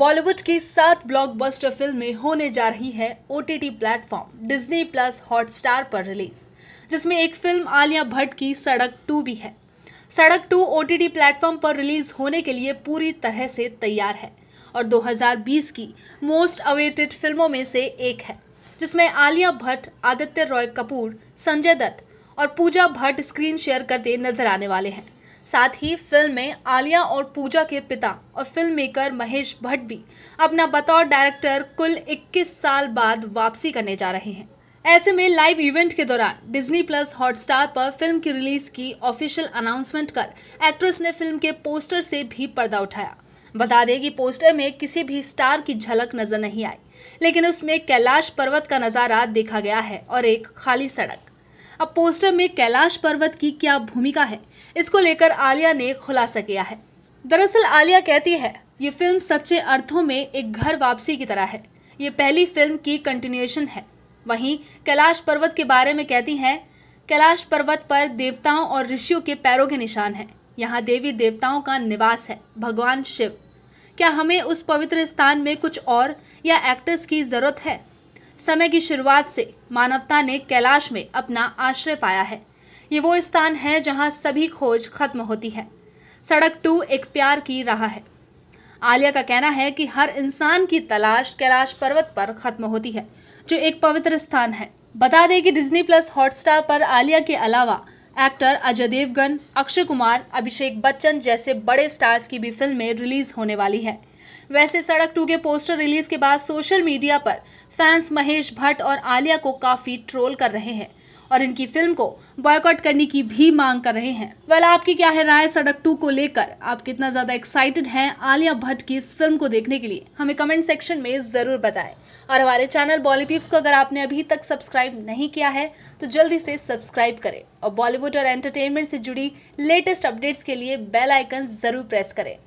बॉलीवुड की सात ब्लॉकबस्टर फिल्में होने जा रही है OTT platform Disney plus Hotstar पर रिलीज जिसमें एक फिल्म आलिया भट्ट की सड़क टू भी है सड़क टू ओटीटी प्लेटफॉर्म पर रिलीज होने के लिए पूरी तरह से तैयार है और 2020 की मोस्ट अवेटेड फिल्मों में से एक है जिसमें आलिया भट्ट आदित्य रॉय कपूर संजय दत्त और पूजा भट्ट स्क्रीन शेयर करते नजर आने वाले हैं साथ ही फिल्म में आलिया और पूजा के पिता और फिल्म मेकर महेश भट्ट भी अपना बतौर डायरेक्टर कुल 21 साल बाद वापसी करने जा रहे हैं ऐसे में लाइव इवेंट के दौरान डिज्नी प्लस हॉटस्टार पर फिल्म की रिलीज की ऑफिशियल अनाउंसमेंट कर एक्ट्रेस ने फिल्म के पोस्टर से भी पर्दा उठाया बता दें कि पोस्टर में किसी भी स्टार की झलक नजर नहीं आई लेकिन उसमें कैलाश पर्वत का नज़ारा देखा गया है और एक खाली सड़क अब पोस्टर में कैलाश पर्वत की क्या भूमिका है इसको लेकर आलिया ने खुलासा किया है दरअसल आलिया कहती है ये फिल्म सच्चे अर्थों में एक घर वापसी की तरह है ये पहली फिल्म की कंटिन्यूएशन है वहीं कैलाश पर्वत के बारे में कहती हैं कैलाश पर्वत पर देवताओं और ऋषियों के पैरों के निशान हैं यहाँ देवी देवताओं का निवास है भगवान शिव क्या हमें उस पवित्र स्थान में कुछ और या एक्टर्स की ज़रूरत है समय की शुरुआत से मानवता ने कैलाश में अपना आश्रय पाया है ये वो स्थान है जहाँ सभी खोज खत्म होती है सड़क टू एक प्यार की राह है आलिया का कहना है कि हर इंसान की तलाश कैलाश पर्वत पर खत्म होती है जो एक पवित्र स्थान है बता दें कि डिज्नी प्लस हॉटस्टार पर आलिया के अलावा एक्टर अजय देवगन अक्षय कुमार अभिषेक बच्चन जैसे बड़े स्टार्स की भी फिल्में रिलीज होने वाली है वैसे सड़क टू के पोस्टर रिलीज के बाद सोशल मीडिया पर फैंस महेश भट्ट और आलिया को काफ़ी ट्रोल कर रहे हैं और इनकी फिल्म को बॉयकॉट करने की भी मांग कर रहे हैं वेल आपकी क्या है राय सड़क टू को लेकर आप कितना ज्यादा एक्साइटेड हैं आलिया भट्ट की इस फिल्म को देखने के लिए हमें कमेंट सेक्शन में जरूर बताएं और हमारे चैनल बॉलीपीप्स को अगर आपने अभी तक सब्सक्राइब नहीं किया है तो जल्दी से सब्सक्राइब करें और बॉलीवुड और एंटरटेनमेंट से जुड़ी लेटेस्ट अपडेट्स के लिए बेल आइकन जरूर प्रेस करें